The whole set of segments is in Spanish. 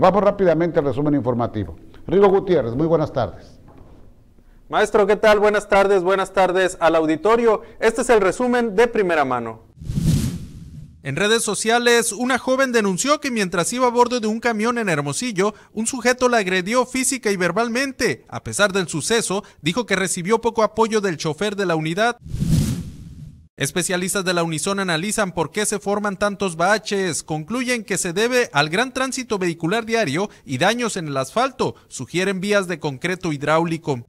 Vamos rápidamente al resumen informativo. Rigo Gutiérrez, muy buenas tardes. Maestro, ¿qué tal? Buenas tardes, buenas tardes al auditorio. Este es el resumen de primera mano. En redes sociales, una joven denunció que mientras iba a bordo de un camión en Hermosillo, un sujeto la agredió física y verbalmente. A pesar del suceso, dijo que recibió poco apoyo del chofer de la unidad. Especialistas de la Unison analizan por qué se forman tantos baches, concluyen que se debe al gran tránsito vehicular diario y daños en el asfalto, sugieren vías de concreto hidráulico.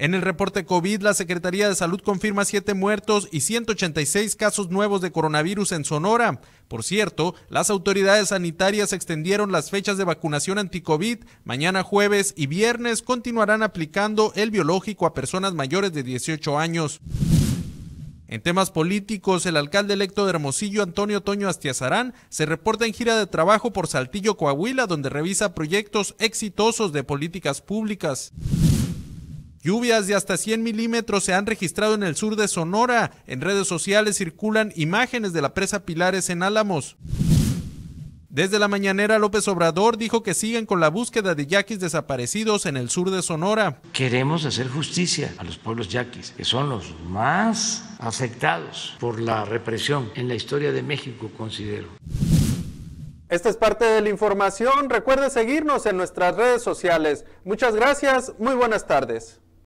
En el reporte COVID, la Secretaría de Salud confirma siete muertos y 186 casos nuevos de coronavirus en Sonora. Por cierto, las autoridades sanitarias extendieron las fechas de vacunación anti-COVID. Mañana jueves y viernes continuarán aplicando el biológico a personas mayores de 18 años. En temas políticos, el alcalde electo de Hermosillo, Antonio Toño Astiazarán, se reporta en gira de trabajo por Saltillo, Coahuila, donde revisa proyectos exitosos de políticas públicas. Lluvias de hasta 100 milímetros se han registrado en el sur de Sonora. En redes sociales circulan imágenes de la presa Pilares en Álamos. Desde la mañanera, López Obrador dijo que siguen con la búsqueda de yaquis desaparecidos en el sur de Sonora. Queremos hacer justicia a los pueblos yaquis, que son los más afectados por la represión en la historia de México, considero. Esta es parte de la información. Recuerde seguirnos en nuestras redes sociales. Muchas gracias. Muy buenas tardes.